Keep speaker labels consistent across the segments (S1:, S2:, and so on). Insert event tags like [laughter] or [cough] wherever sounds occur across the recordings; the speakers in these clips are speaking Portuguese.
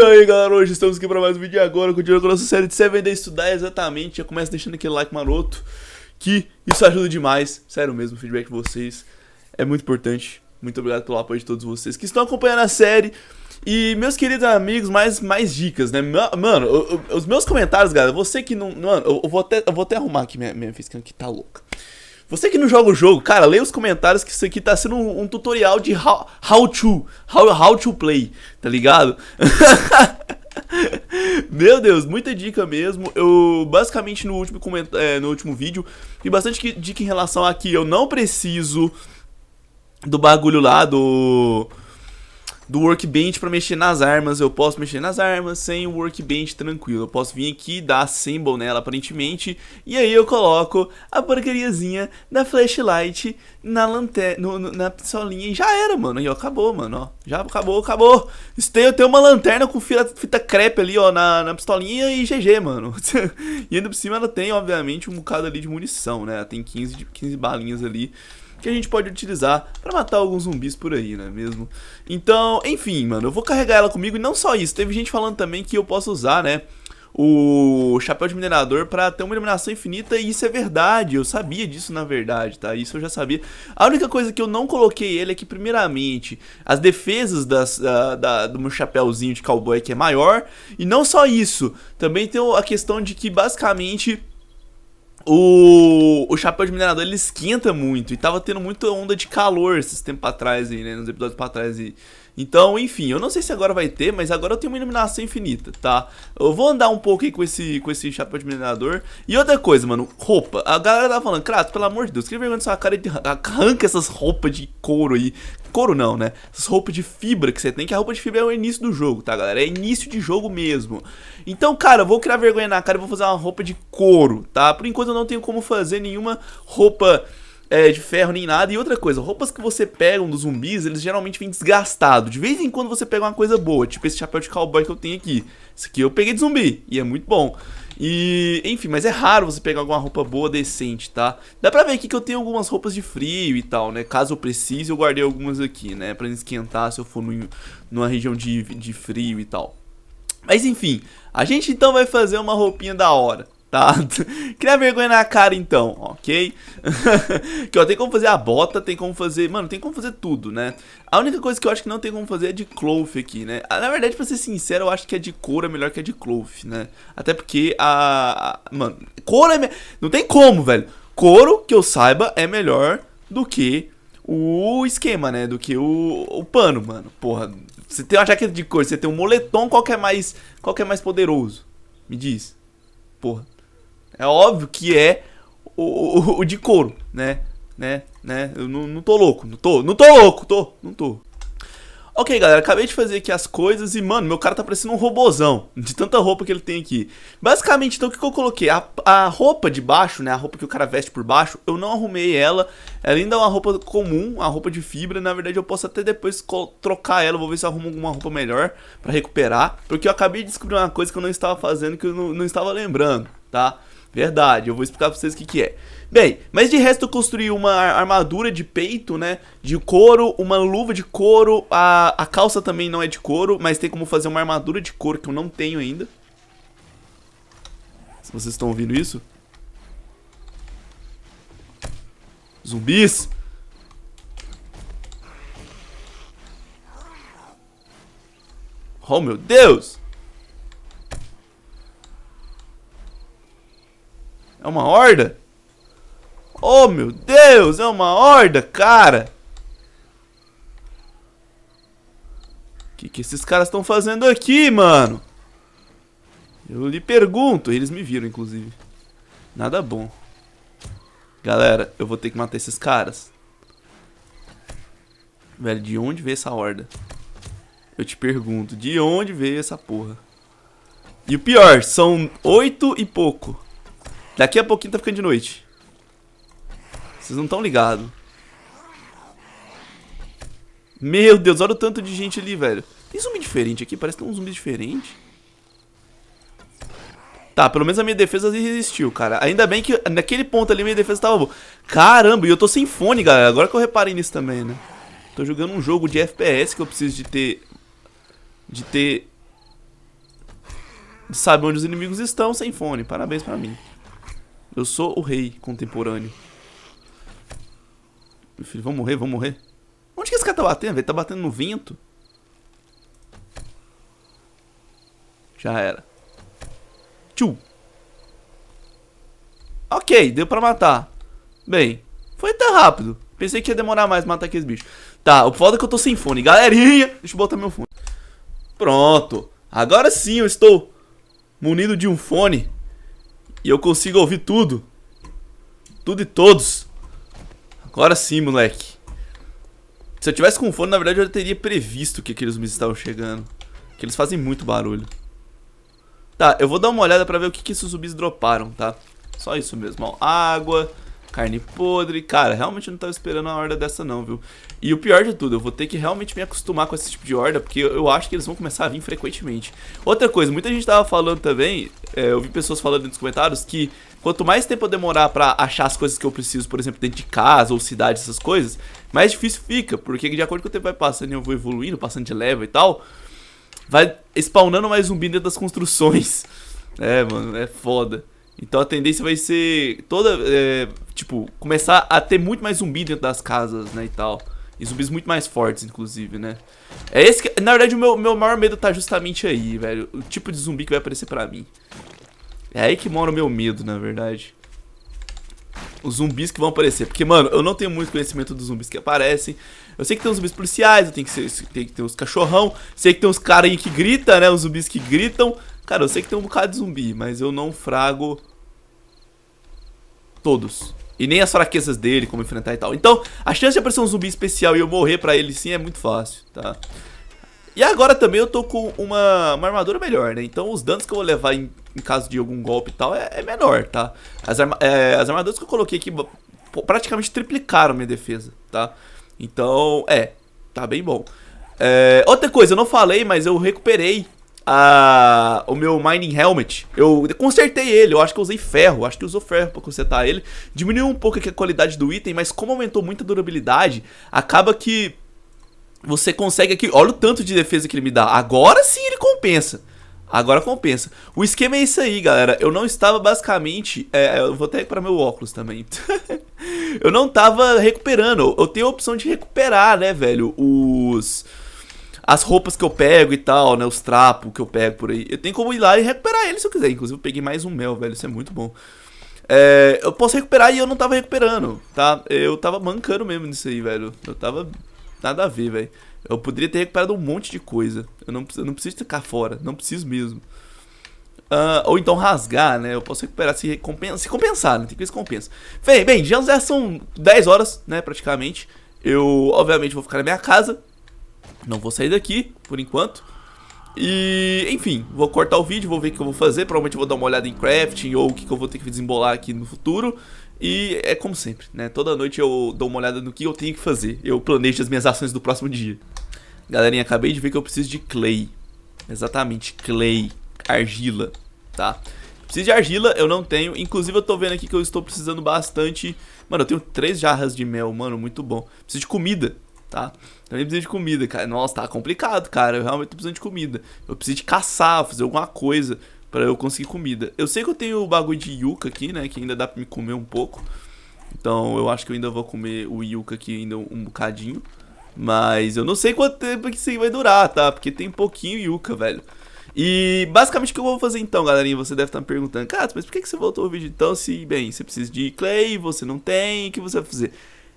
S1: E aí galera, hoje estamos aqui para mais um vídeo agora, continuando com a nossa série de 7 Days to Die, exatamente, já começa deixando aquele like maroto, que isso ajuda demais, sério mesmo, o feedback de vocês é muito importante, muito obrigado pelo apoio de todos vocês que estão acompanhando a série, e meus queridos amigos, mais, mais dicas, né, mano, eu, eu, os meus comentários, galera, você que não, mano, eu, eu vou, até, eu vou até arrumar aqui minha, minha física que tá louca, você que não joga o jogo, cara, leia os comentários que isso aqui tá sendo um, um tutorial de how, how to, how, how to play, tá ligado? [laughs] Meu Deus, muita dica mesmo. Eu basicamente no último, é, no último vídeo tem bastante dica em relação a que eu não preciso do bagulho lá do do workbench para mexer nas armas. Eu posso mexer nas armas sem o workbench tranquilo. Eu posso vir aqui, dar assemble nela aparentemente, e aí eu coloco a porcariazinha da flashlight na lanterna, no, no, na pistolinha e já era, mano. E ó, acabou, mano, ó. Já acabou, acabou. Eu tenho uma lanterna com fita, fita crepe ali, ó, na, na pistolinha e GG, mano. [laughs] e ainda por cima ela tem, obviamente, um bocado ali de munição, né? Ela tem 15, 15 balinhas ali que a gente pode utilizar para matar alguns zumbis por aí, não é mesmo? Então, enfim, mano, eu vou carregar ela comigo e não só isso, teve gente falando também que eu posso usar, né? o chapéu de minerador para ter uma iluminação infinita e isso é verdade, eu sabia disso na verdade, tá? Isso eu já sabia. A única coisa que eu não coloquei ele é que, primeiramente, as defesas das, uh, da, do meu chapéuzinho de cowboy que é maior, e não só isso, também tem a questão de que, basicamente, o, o chapéu de minerador ele esquenta muito e tava tendo muita onda de calor esses tempos atrás aí, né? Nos episódios pra trás aí. E... Então, enfim, eu não sei se agora vai ter, mas agora eu tenho uma iluminação infinita, tá? Eu vou andar um pouco aí com esse, com esse chapéu de minerador. E outra coisa, mano, roupa. A galera tava falando, Kratos, pelo amor de Deus, que vergonha sua cara de arranca essas roupas de couro aí. Couro não, né? Essas roupas de fibra que você tem, que a roupa de fibra é o início do jogo, tá, galera? É início de jogo mesmo. Então, cara, eu vou criar vergonha na cara e vou fazer uma roupa de couro, tá? Por enquanto eu não tenho como fazer nenhuma roupa é, de ferro nem nada. E outra coisa, roupas que você pega dos zumbis, eles geralmente vêm desgastado. De vez em quando você pega uma coisa boa, tipo esse chapéu de cowboy que eu tenho aqui. Isso aqui eu peguei de zumbi e é muito bom. E, enfim, mas é raro você pegar alguma roupa boa, decente, tá? Dá pra ver aqui que eu tenho algumas roupas de frio e tal, né? Caso eu precise, eu guardei algumas aqui, né? Pra esquentar se eu for no, numa região de, de frio e tal. Mas enfim, a gente então vai fazer uma roupinha da hora tá? [laughs] Cria vergonha na cara então, ok? [laughs] que ó, tem como fazer a bota, tem como fazer... Mano, tem como fazer tudo, né? A única coisa que eu acho que não tem como fazer é de cloth aqui, né? Ah, na verdade, pra ser sincero, eu acho que é de couro é melhor que é de cloth, né? Até porque a... Mano, couro é... Me... Não tem como, velho. Couro, que eu saiba, é melhor do que o esquema, né? Do que o, o pano, mano. Porra, você tem uma jaqueta de couro, você tem um moletom, qual que é mais, qual que é mais poderoso? Me diz. Porra. É óbvio que é o, o, o de couro, né? Né? Né? Eu não, tô louco, não tô, não tô louco, tô, não tô. Ok, galera, acabei de fazer aqui as coisas e, mano, meu cara tá parecendo um robozão de tanta roupa que ele tem aqui. Basicamente, então, o que, que eu coloquei? A, a, roupa de baixo, né, a roupa que o cara veste por baixo, eu não arrumei ela. Ela ainda é uma roupa comum, uma roupa de fibra. Na verdade, eu posso até depois trocar ela, vou ver se eu arrumo alguma roupa melhor pra recuperar. Porque eu acabei de descobrir uma coisa que eu não estava fazendo, que eu não, não estava lembrando, Tá? Verdade, eu vou explicar pra vocês o que, que é. Bem, mas de resto eu construí uma armadura de peito, né? De couro, uma luva de couro, a, a calça também não é de couro, mas tem como fazer uma armadura de couro que eu não tenho ainda. Vocês estão ouvindo isso? Zumbis! Oh meu Deus! É uma horda? Oh, meu Deus, é uma horda, cara! O que, que esses caras estão fazendo aqui, mano? Eu lhe pergunto. Eles me viram, inclusive. Nada bom. Galera, eu vou ter que matar esses caras. Velho, de onde veio essa horda? Eu te pergunto, de onde veio essa porra? E o pior, são oito e pouco. Daqui a pouquinho tá ficando de noite. Vocês não estão ligados. Meu Deus, olha o tanto de gente ali, velho. Tem zumbi diferente aqui? Parece que tem um zumbi diferente. Tá, pelo menos a minha defesa resistiu, cara. Ainda bem que naquele ponto ali minha defesa tava boa. Caramba, e eu tô sem fone, galera. Agora que eu reparei nisso também, né? Tô jogando um jogo de FPS que eu preciso de ter... De ter... De saber onde os inimigos estão sem fone. Parabéns pra mim. Eu sou o rei contemporâneo. Meu filho, vamos morrer, vamos morrer. Onde que esse cara tá batendo, Ele Tá batendo no vento? Já era. Tchum. Ok, deu pra matar. Bem, foi até rápido. Pensei que ia demorar mais matar aqueles bichos. Tá, o foda é que eu tô sem fone. Galerinha, deixa eu botar meu fone. Pronto. Agora sim eu estou munido de um fone. E eu consigo ouvir tudo. Tudo e todos. Agora sim, moleque. Se eu tivesse com fone, na verdade, eu já teria previsto que aqueles zumbis estavam chegando. Que eles fazem muito barulho. Tá, eu vou dar uma olhada pra ver o que, que esses zumbis droparam, tá? Só isso mesmo, ó. Água, carne podre. Cara, realmente não tava esperando uma horda dessa não, viu? E o pior de tudo, eu vou ter que realmente me acostumar com esse tipo de horda, porque eu acho que eles vão começar a vir frequentemente. Outra coisa, muita gente tava falando também, é, eu vi pessoas falando nos comentários que quanto mais tempo eu demorar pra achar as coisas que eu preciso, por exemplo, dentro de casa ou cidade, essas coisas, mais difícil fica, porque de acordo com o tempo vai passando e eu vou evoluindo, passando de leva e tal, vai spawnando mais zumbi dentro das construções. [laughs] É, mano, é foda. Então a tendência vai ser toda. É, tipo, começar a ter muito mais zumbi dentro das casas, né, e tal. E zumbis muito mais fortes, inclusive, né? É esse que, na verdade, o meu, meu maior medo tá justamente aí, velho. O tipo de zumbi que vai aparecer pra mim. É aí que mora o meu medo, na verdade. Os zumbis que vão aparecer. Porque, mano, eu não tenho muito conhecimento dos zumbis que aparecem. Eu sei que tem os zumbis policiais, eu tenho que ser, tem que ter os cachorrão. Sei que tem os caras aí que gritam, né? Os zumbis que gritam. Cara, eu sei que tem um bocado de zumbi, mas eu não frago todos. E nem as fraquezas dele, como enfrentar e tal. Então, a chance de aparecer um zumbi especial e eu morrer pra ele sim é muito fácil, tá? E agora também eu tô com uma, uma armadura melhor, né? Então os danos que eu vou levar em, em caso de algum golpe e tal é, é menor, tá? As, arma, é, as armaduras que eu coloquei aqui praticamente triplicaram minha defesa, tá? Então, é, tá bem bom. É, outra coisa, eu não falei, mas eu recuperei a, o meu Mining Helmet. Eu consertei ele, eu acho que eu usei ferro, acho que usou ferro pra consertar ele. Diminuiu um pouco aqui a qualidade do item, mas como aumentou muito a durabilidade, acaba que você consegue aqui... Olha o tanto de defesa que ele me dá. Agora sim ele compensa. Agora compensa. O esquema é isso aí, galera. Eu não estava basicamente. É, eu vou até para meu óculos também. [laughs] eu não estava recuperando. Eu tenho a opção de recuperar, né, velho? Os as roupas que eu pego e tal, né? Os trapos que eu pego por aí. Eu tenho como ir lá e recuperar eles se eu quiser. Inclusive, eu peguei mais um mel, velho. Isso é muito bom. É, eu posso recuperar e eu não tava recuperando, tá? Eu tava mancando mesmo nisso aí, velho. Eu tava. Nada a ver, velho. Eu poderia ter recuperado um monte de coisa. Eu não, eu não preciso ficar fora. Não preciso mesmo. Uh, ou então rasgar, né? Eu posso recuperar se recompensa. Se compensar, né? Tem que ver se compensa. Bem, bem, já são 10 horas, né? Praticamente. Eu, obviamente, vou ficar na minha casa. Não vou sair daqui, por enquanto. E, enfim, vou cortar o vídeo, vou ver o que eu vou fazer. Provavelmente vou dar uma olhada em crafting ou o que, que eu vou ter que desembolar aqui no futuro. E é como sempre, né? Toda noite eu dou uma olhada no que eu tenho que fazer. Eu planejo as minhas ações do próximo dia. Galerinha, acabei de ver que eu preciso de clay. Exatamente, clay, argila, tá? Preciso de argila, eu não tenho. Inclusive, eu tô vendo aqui que eu estou precisando bastante. Mano, eu tenho três jarras de mel, mano, muito bom. Preciso de comida tá? Também preciso de comida, cara. Nossa, tá complicado, cara. Eu realmente tô precisando de comida. Eu preciso de caçar, fazer alguma coisa para eu conseguir comida. Eu sei que eu tenho o bagulho de yuca aqui, né? Que ainda dá pra me comer um pouco. Então eu acho que eu ainda vou comer o yuca aqui ainda um bocadinho. Mas eu não sei quanto tempo que isso aí vai durar, tá? Porque tem pouquinho yuca, velho. E basicamente o que eu vou fazer então, galerinha? Você deve estar tá me perguntando, cara, mas por que, que você voltou ao vídeo então se, bem, você precisa de clay, você não tem, o que você vai fazer?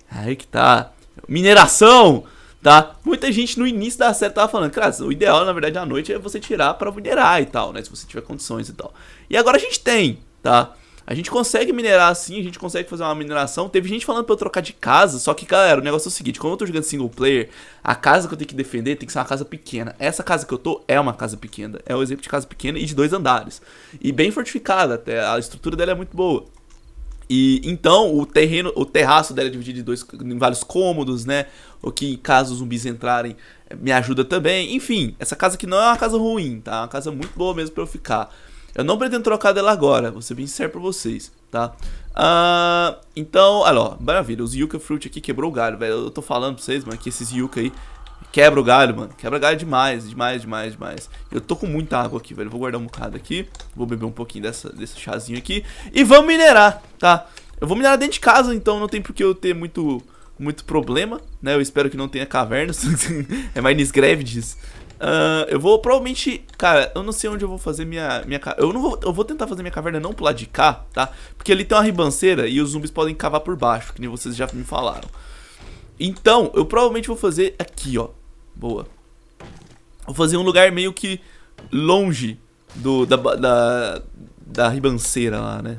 S1: Aí que tá mineração, tá? Muita gente no início da série tava falando, cara, o ideal, na verdade, à noite é você tirar para minerar e tal, né? Se você tiver condições e tal. E agora a gente tem, tá? A gente consegue minerar assim, a gente consegue fazer uma mineração. Teve gente falando pra eu trocar de casa, só que, galera, o negócio é o seguinte: quando eu tô jogando single player, a casa que eu tenho que defender tem que ser uma casa pequena. Essa casa que eu tô é uma casa pequena. É um exemplo de casa pequena e de dois andares. E bem fortificada até, a estrutura dela é muito boa. E então o terreno, o terraço dela é dividido em, dois, em vários cômodos, né? O que caso os zumbis entrarem eh, me ajuda também. Enfim, essa casa aqui não é uma casa ruim, tá? É uma casa muito boa mesmo para eu ficar. Eu não pretendo trocar dela agora, vou ser bem sincero pra vocês, tá? Uh, então, olha lá, maravilha, os Yuka Fruit aqui quebrou o galho, velho. Eu tô falando pra vocês, mano, que esses Yuka aí quebra o galho, mano. Quebra galho demais, demais, demais, demais. Eu tô com muita água aqui, velho. Vou guardar um bocado aqui. Vou beber um pouquinho dessa, desse chazinho aqui. E vamos minerar tá? Eu vou minerar dentro de casa, então não tem porque eu ter muito, muito problema, né? Eu espero que não tenha cavernas, [laughs] é mais Gravities. Uh, ah, eu vou provavelmente, cara, eu não sei onde eu vou fazer minha, minha eu não vou, eu vou tentar fazer minha caverna não pular de cá, tá? Porque ali tem uma ribanceira e os zumbis podem cavar por baixo, que nem vocês já me falaram. Então, eu provavelmente vou fazer aqui, ó. Boa. Vou fazer um lugar meio que longe do, da, da, da ribanceira lá, né?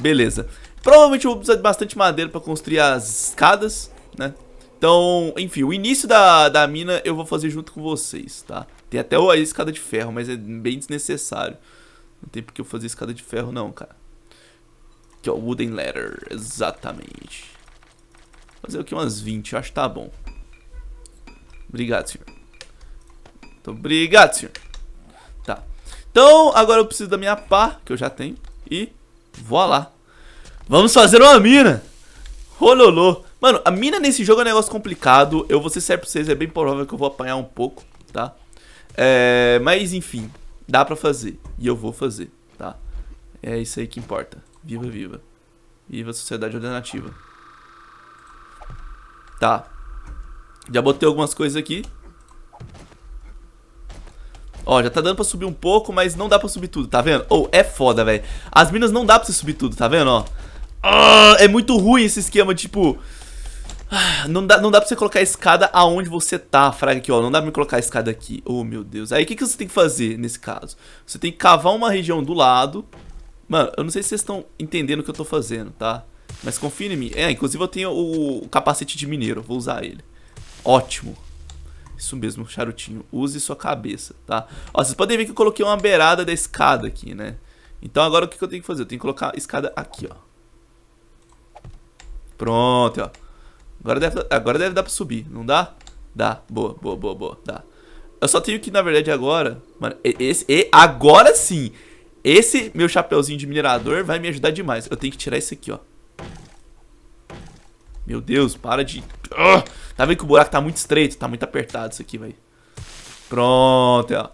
S1: Beleza. Provavelmente eu vou precisar de bastante madeira pra construir as escadas, né? Então, enfim, o início da, da mina eu vou fazer junto com vocês, tá? Tem até a escada de ferro, mas é bem desnecessário. Não tem porque eu fazer escada de ferro não, cara. Aqui, ó, é wooden ladder, exatamente. Fazer aqui umas 20, acho que tá bom. Obrigado, senhor. Muito obrigado, senhor. Tá. Então, agora eu preciso da minha pá, que eu já tenho, e Voa lá. Vamos fazer uma mina. Rololô. Mano, a mina nesse jogo é um negócio complicado. Eu vou ser sério pra vocês, é bem provável que eu vou apanhar um pouco, tá? É, mas enfim, dá pra fazer. E eu vou fazer, tá? É isso aí que importa. Viva, viva. Viva a sociedade alternativa. Tá. Já botei algumas coisas aqui. Ó, já tá dando pra subir um pouco, mas não dá pra subir tudo, tá vendo? Ou, oh, é foda, velho. As minas não dá pra você subir tudo, tá vendo, ó? Oh, é muito ruim esse esquema, tipo... Ah, não dá, não dá pra você colocar a escada aonde você tá, fraga aqui, ó. Não dá pra me colocar a escada aqui. Oh, meu Deus. Aí, o que, que você tem que fazer nesse caso? Você tem que cavar uma região do lado. Mano, eu não sei se vocês estão entendendo o que eu tô fazendo, tá? Mas confia em mim. É, inclusive eu tenho o, o capacete de mineiro. Vou usar ele. Ótimo. Isso mesmo, charutinho. Use sua cabeça, tá? Ó, vocês podem ver que eu coloquei uma beirada da escada aqui, né? Então agora o que, eu tenho que fazer? Eu tenho que colocar a escada aqui, ó. Pronto, ó. Agora deve, agora deve dar pra subir, não dá? Dá. Boa, boa, boa, boa. Dá. Eu só tenho que, na verdade, agora... Mano, esse, e agora sim! Esse meu chapeuzinho de minerador vai me ajudar demais. Eu tenho que tirar isso aqui, ó. Meu Deus, para de tá vendo que o buraco tá muito estreito? Tá muito apertado isso aqui, velho. Pronto, é, ó.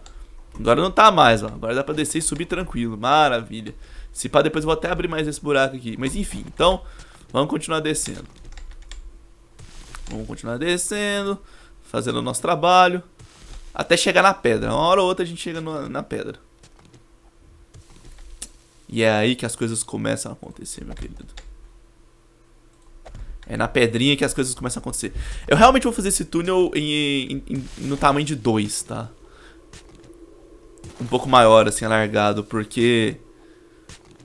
S1: Agora não tá mais, ó. Agora dá pra descer e subir tranquilo. Maravilha. Se pá, depois eu vou até abrir mais esse buraco aqui. Mas enfim, então, vamos continuar descendo. Vamos continuar descendo, fazendo o nosso trabalho. Até chegar na pedra. Uma hora ou outra a gente chega no, na pedra. E é aí que as coisas começam a acontecer, meu querido. É na pedrinha que as coisas começam a acontecer. Eu realmente vou fazer esse túnel em, em, em, no tamanho de 2, tá? Um pouco maior, assim, alargado, porque...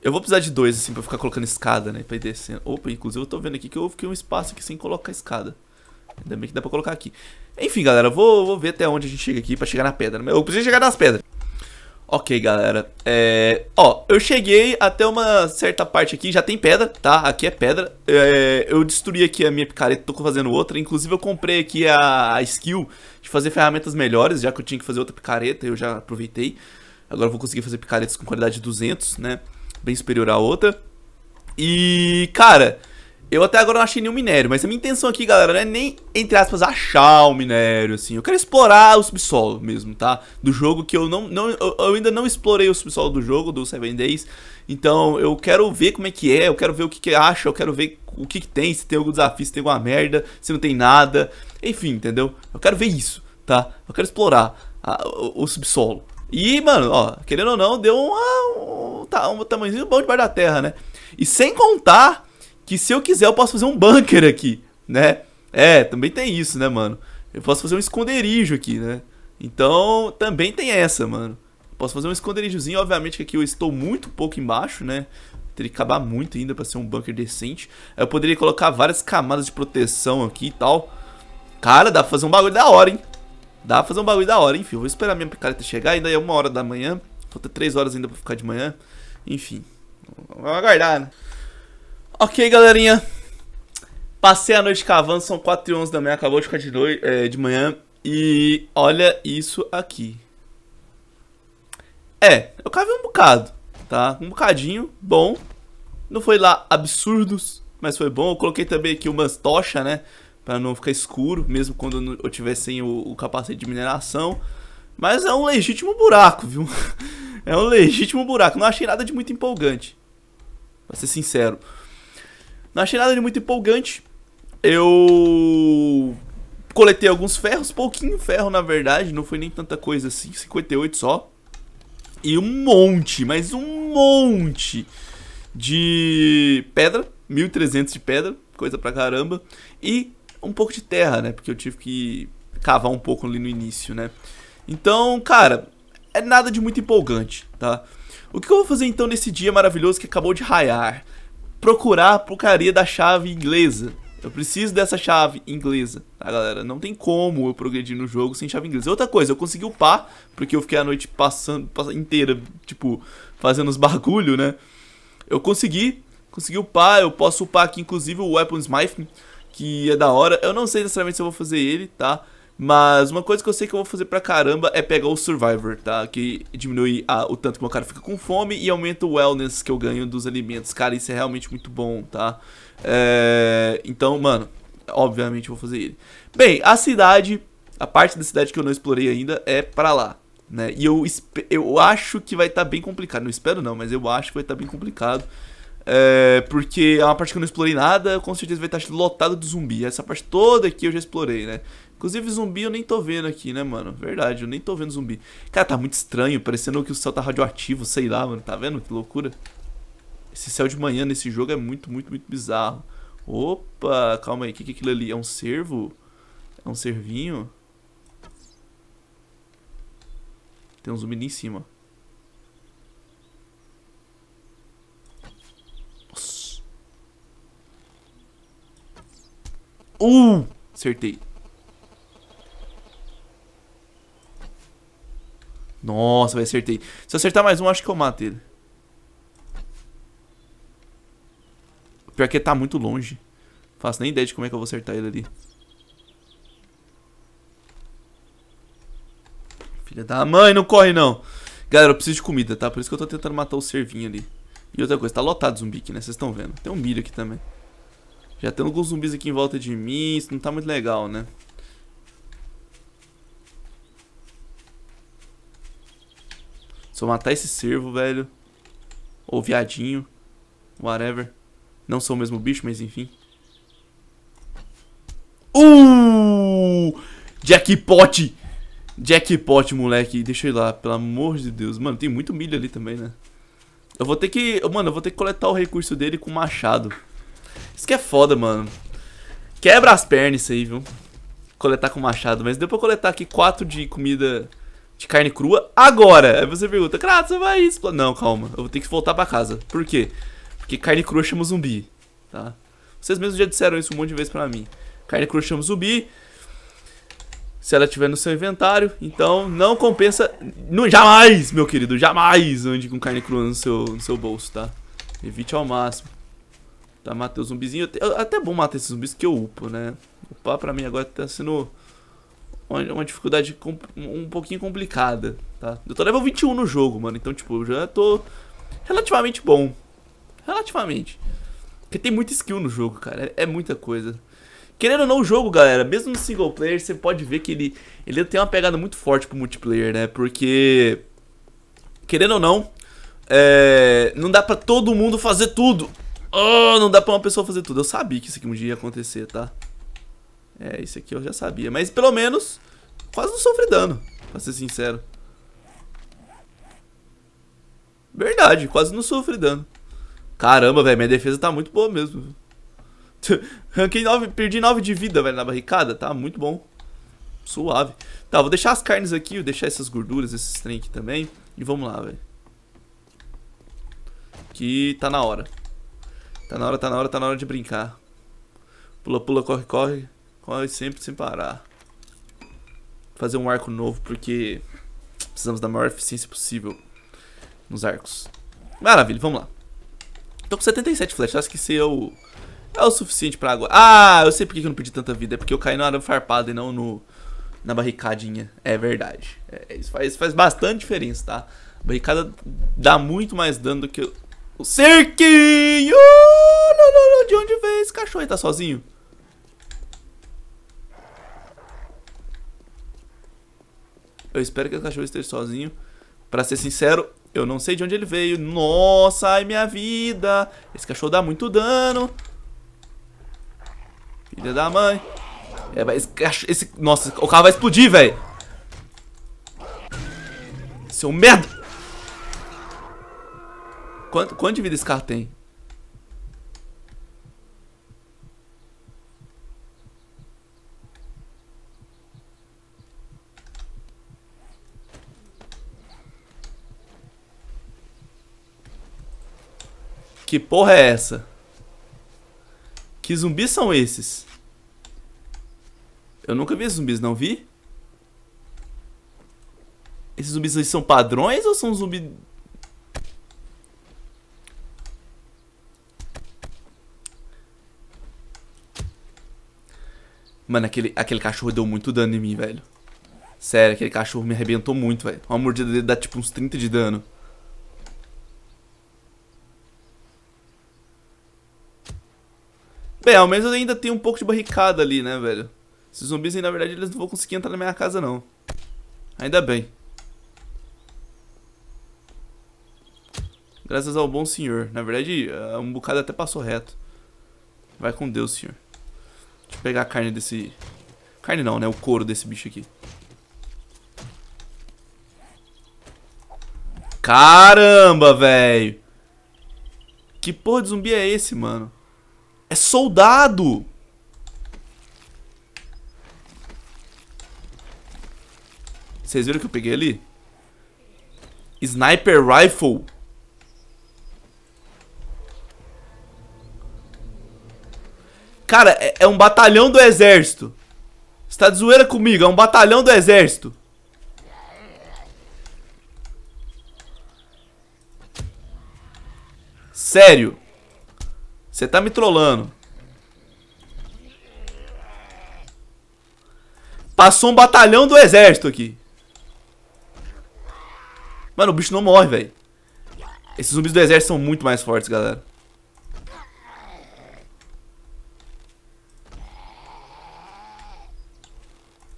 S1: Eu vou precisar de dois, assim, pra ficar colocando escada, né? Pra ir descendo. Opa, inclusive eu tô vendo aqui que eu fiquei um espaço aqui sem colocar escada. Ainda bem que dá pra colocar aqui. Enfim, galera, eu vou, vou ver até onde a gente chega aqui pra chegar na pedra. Eu preciso chegar nas pedras. Ok, galera. É... Ó, eu cheguei até uma certa parte aqui, já tem pedra, tá? Aqui é pedra. É... Eu destruí aqui a minha picareta, tô fazendo outra. Inclusive eu comprei aqui a... a skill de fazer ferramentas melhores, já que eu tinha que fazer outra picareta, eu já aproveitei. Agora eu vou conseguir fazer picaretas com qualidade 200, né? Bem superior à outra. E, cara... Eu até agora não achei nenhum minério, mas a minha intenção aqui, galera, não é nem, entre aspas, achar o um minério, assim. Eu quero explorar o subsolo mesmo, tá? Do jogo que eu não... não eu, eu ainda não explorei o subsolo do jogo, do Seven Days. Então, eu quero ver como é que é, eu quero ver o que que acha, eu quero ver o que que tem, se tem algum desafio, se tem alguma merda, se não tem nada. Enfim, entendeu? Eu quero ver isso, tá? Eu quero explorar a, o, o subsolo. E, mano, ó, querendo ou não, deu uma, um, um, tá, um tamanhozinho bom debaixo da terra, né? E sem contar que se eu quiser eu posso fazer um bunker aqui, né? É, também tem isso, né, mano? Eu posso fazer um esconderijo aqui, né? Então, também tem essa, mano. Posso fazer um esconderijozinho, obviamente que aqui eu estou muito pouco embaixo, né? Teria que acabar muito ainda para ser um bunker decente. Eu poderia colocar várias camadas de proteção aqui e tal. Cara, dá pra fazer um bagulho da hora, hein? Dá pra fazer um bagulho da hora, enfim. Vou esperar minha picareta chegar, ainda é uma hora da manhã. Falta três horas ainda pra ficar de manhã. Enfim, vamos aguardar, né? Ok, galerinha. Passei a noite cavando, são 4 e 11 da manhã, acabou de ficar de, dois, é, de manhã. E olha isso aqui. É, eu cavei um bocado, tá? Um bocadinho, bom. Não foi lá absurdos, mas foi bom. Eu coloquei também aqui umas tochas, né? Pra não ficar escuro, mesmo quando eu tiver sem o, o capacete de mineração. Mas é um legítimo buraco, viu? [laughs] É um legítimo buraco. Não achei nada de muito empolgante. Pra ser sincero. Não achei nada de muito empolgante. Eu coletei alguns ferros, pouquinho ferro na verdade, não foi nem tanta coisa assim, 58 só. E um monte, mas um monte de pedra, 1300 de pedra, coisa pra caramba. E um pouco de terra, né? Porque eu tive que cavar um pouco ali no início, né? Então, cara, é nada de muito empolgante, tá? O que eu vou fazer então nesse dia maravilhoso que acabou de raiar? procurar a porcaria da chave inglesa. Eu preciso dessa chave inglesa, tá, galera? Não tem como eu progredir no jogo sem chave inglesa. Outra coisa, eu consegui upar, porque eu fiquei a noite passando, passando inteira, tipo, fazendo os [laughs] bagulho, né? Eu consegui, consegui upar, eu posso upar aqui, inclusive, o Weapon Smith, que é da hora. Eu não sei necessariamente se eu vou fazer ele, tá? Mas uma coisa que eu sei que eu vou fazer pra caramba é pegar o Survivor, tá? Que diminui a, o tanto que meu cara fica com fome e aumenta o wellness que eu ganho dos alimentos. Cara, isso é realmente muito bom, tá? É, então, mano, obviamente eu vou fazer ele. Bem, a cidade, a parte da cidade que eu não explorei ainda é pra lá. Né? E eu, eu acho que vai estar tá bem complicado. Não espero não, mas eu acho que vai estar tá bem complicado. É, porque é uma parte que eu não explorei nada, com certeza vai estar tá lotado de zumbi. Essa parte toda aqui eu já explorei, né? Inclusive, zumbi eu nem tô vendo aqui, né, mano? Verdade, eu nem tô vendo zumbi. Cara, tá muito estranho, parecendo que o céu tá radioativo, sei lá, mano. Tá vendo? Que loucura. Esse céu de manhã nesse jogo é muito, muito, muito bizarro. Opa, calma aí, o que, que é aquilo ali? É um cervo? É um cervinho? Tem um zumbi ali em cima. Nossa. Uh! Acertei. Nossa, vai acertei. Se eu acertar mais um, acho que eu mato ele. Pior que ele tá muito longe. Não faço nem ideia de como é que eu vou acertar ele ali. Filha da mãe, não corre não. Galera, eu preciso de comida, tá? Por isso que eu tô tentando matar o servinho ali. E outra coisa, tá lotado zumbi aqui, né? Vocês estão vendo. Tem um milho aqui também. Já tem alguns zumbis aqui em volta de mim. Isso não tá muito legal, né? Se eu matar esse cervo, velho. Ou viadinho. Whatever. Não sou o mesmo bicho, mas enfim. Uh! Jackpot! Jackpot, moleque. Deixa eu ir lá, pelo amor de Deus. Mano, tem muito milho ali também, né? Eu vou ter que... Mano, eu vou ter que coletar o recurso dele com machado. Isso que é foda, mano. Quebra as pernas isso aí, viu? Coletar com machado. Mas deu pra coletar aqui 4 de comida de carne crua agora. Aí você pergunta, Kratos, vai isso? Não, calma, eu vou ter que voltar para casa. Por quê? Porque carne crua chama zumbi, tá? Vocês mesmos já disseram isso um monte de vezes para mim. Carne crua chama zumbi. Se ela tiver no seu inventário, então não compensa. Não, jamais, meu querido, jamais ande com carne crua no seu, no seu bolso, tá? Evite ao máximo. Tá, matei o zumbizinho. Eu, até é bom matar esses zumbis que eu upo, né? Upar pra mim agora tá sendo uma, uma dificuldade um pouquinho complicada, tá? Eu tô level 21 no jogo, mano, então, tipo, já tô relativamente bom. Relativamente. Porque tem muita skill no jogo, cara, é, é muita coisa. Querendo ou não, o jogo, galera, mesmo no single player, você pode ver que ele, ele tem uma pegada muito forte pro multiplayer, né? Porque, querendo ou não, é, não dá pra todo mundo fazer tudo. Oh, não dá pra uma pessoa fazer tudo. Eu sabia que isso aqui um dia ia acontecer, tá? É, isso aqui eu já sabia. Mas pelo menos quase não sofri dano, pra ser sincero. Verdade, quase não sofri dano. Caramba, velho, minha defesa tá muito boa mesmo. [laughs] Ranquei 9, perdi 9 de vida, velho, na barricada. Tá muito bom. Suave. Tá, vou deixar as carnes aqui, vou deixar essas gorduras, esses trem aqui também. E vamos lá, velho. Que tá na hora. Tá na hora, tá na hora, tá na hora de brincar. Pula, pula, corre, corre. Corre é sempre sem parar. Fazer um arco novo, porque precisamos da maior eficiência possível nos arcos. Maravilha, vamos lá. Tô com 77 flechas, acho que esse é o, é o suficiente pra agora. Ah, eu sei porque eu não pedi tanta vida, é porque eu caí no arame farpado e não no, na barricadinha. É verdade, é, é isso, faz, isso faz bastante diferença, tá? A barricada dá muito mais dano do que o, o cerquinho! Não, não, não, de onde veio esse cachorro? Ele tá sozinho? Eu espero que o cachorro esteja sozinho. Para ser sincero, eu não sei de onde ele veio. Nossa, ai minha vida. Esse cachorro dá muito dano. Filha da mãe. É, esse cachorro... Esse, nossa, o carro vai explodir, velho. Seu merda. Quanto, quanto de vida esse carro tem? Que porra é essa? Que zumbis são esses? Eu nunca vi esses zumbis, não vi? Esses zumbis são padrões ou são zumbis... Mano, aquele, aquele cachorro deu muito dano em mim, velho. Sério, aquele cachorro me arrebentou muito, velho. Uma mordida dele dá tipo uns 30 de dano. Bem, é, ao menos eu ainda tenho um pouco de barricada ali, né, velho? Esses zumbis aí, na verdade, eles não vão conseguir entrar na minha casa, não. Ainda bem. Graças ao bom senhor. Na verdade, eh, um bocado até passou reto. Vai com Deus, senhor. Deixa eu pegar a carne desse... Carne não, né? O couro desse bicho aqui. Caramba, velho! Que porra de zumbi é esse, mano? É soldado! Vocês viram que eu peguei ali? Sniper Rifle. Cara, é, é um batalhão do exército. Você tá de zoeira comigo, é um batalhão do exército. Sério. Você tá me trollando. Passou um batalhão do exército aqui. Mano, o bicho não morre, velho. Esses zumbis do exército são muito mais fortes, galera.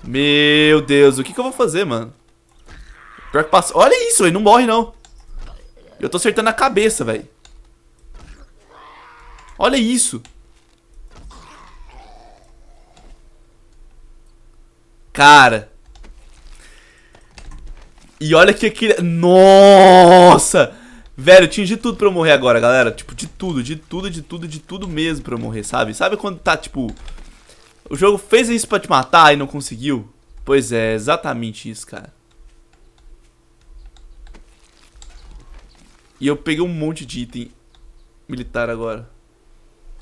S1: Meu Deus, o que, que eu vou fazer, mano? Pior que passa... Olha isso, ele não morre, não. Eu tô acertando a cabeça, velho. Olha isso. Cara. E olha que aquele... Nossa! Velho, eu tinha de tudo pra eu morrer agora, galera. Tipo, de tudo, de tudo, de tudo, de tudo mesmo pra eu morrer, sabe? Sabe quando tá, tipo... O jogo fez isso pra te matar e não conseguiu? Pois é, exatamente isso, cara. E eu peguei um monte de item militar agora.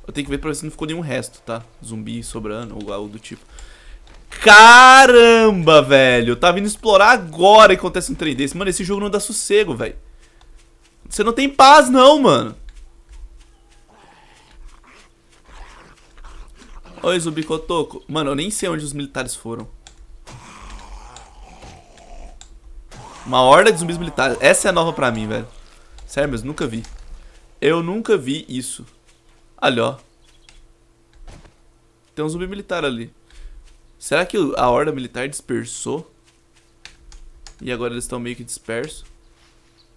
S1: Eu tenho que ver pra ver se não ficou nenhum resto, tá? Zumbi sobrando ou algo do tipo. Caramba, velho! Tá vindo explorar agora e acontece um 3 desse. Mano, esse jogo não dá sossego, velho. Você não tem paz, não, mano. Oi, zumbi cotoco. Mano, eu nem sei onde os militares foram. Uma horda de zumbis militares. Essa é nova pra mim, velho. Sério, mas nunca vi. Eu nunca vi isso. Ali, ó. Tem um zumbi militar ali. Será que a horda militar dispersou? E agora eles estão meio que dispersos?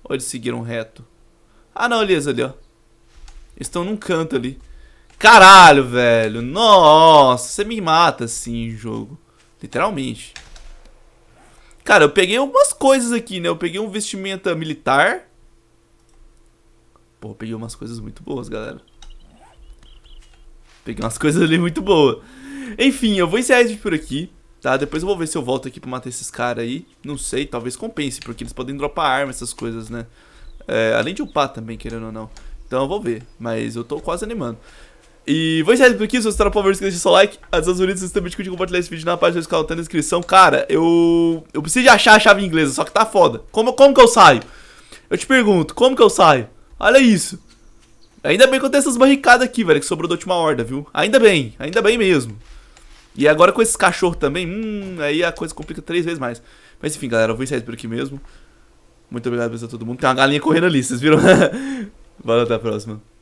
S1: Ou eles seguiram reto? Ah, não, eles ali, ó. Estão num canto ali. Caralho, velho. Nossa, você me mata assim, jogo. Literalmente. Cara, eu peguei algumas coisas aqui, né? Eu peguei um vestimenta militar. Pô, peguei umas coisas muito boas, galera. Peguei umas [laughs] coisas ali muito boas. Enfim, eu vou encerrar esse vídeo por aqui, tá? Depois eu vou ver se eu volto aqui pra matar esses caras aí. Não sei, talvez compense, porque eles podem dropar arma, essas coisas, né? É, além de upar também, querendo ou não. Então eu vou ver, mas eu tô quase animando. E vou encerrar por aqui, se você tá no Power, deixa seu like, as suas unidades, você também curte compartilhar esse vídeo na página do canal, tá na descrição. Cara, eu eu preciso de achar a chave inglesa, só que tá foda. Como, como que eu saio? Eu te pergunto, como que eu saio? Olha isso. Ainda bem que eu tenho essas barricadas aqui, velho, que sobrou da última horda, viu? Ainda bem, ainda bem mesmo. E agora com esses cachorros também, hum, aí a coisa complica três vezes mais. Mas enfim, galera, eu vou encerrar por aqui mesmo. Muito obrigado a todo mundo. Tem uma galinha correndo ali, vocês viram? [laughs] Valeu, até a próxima.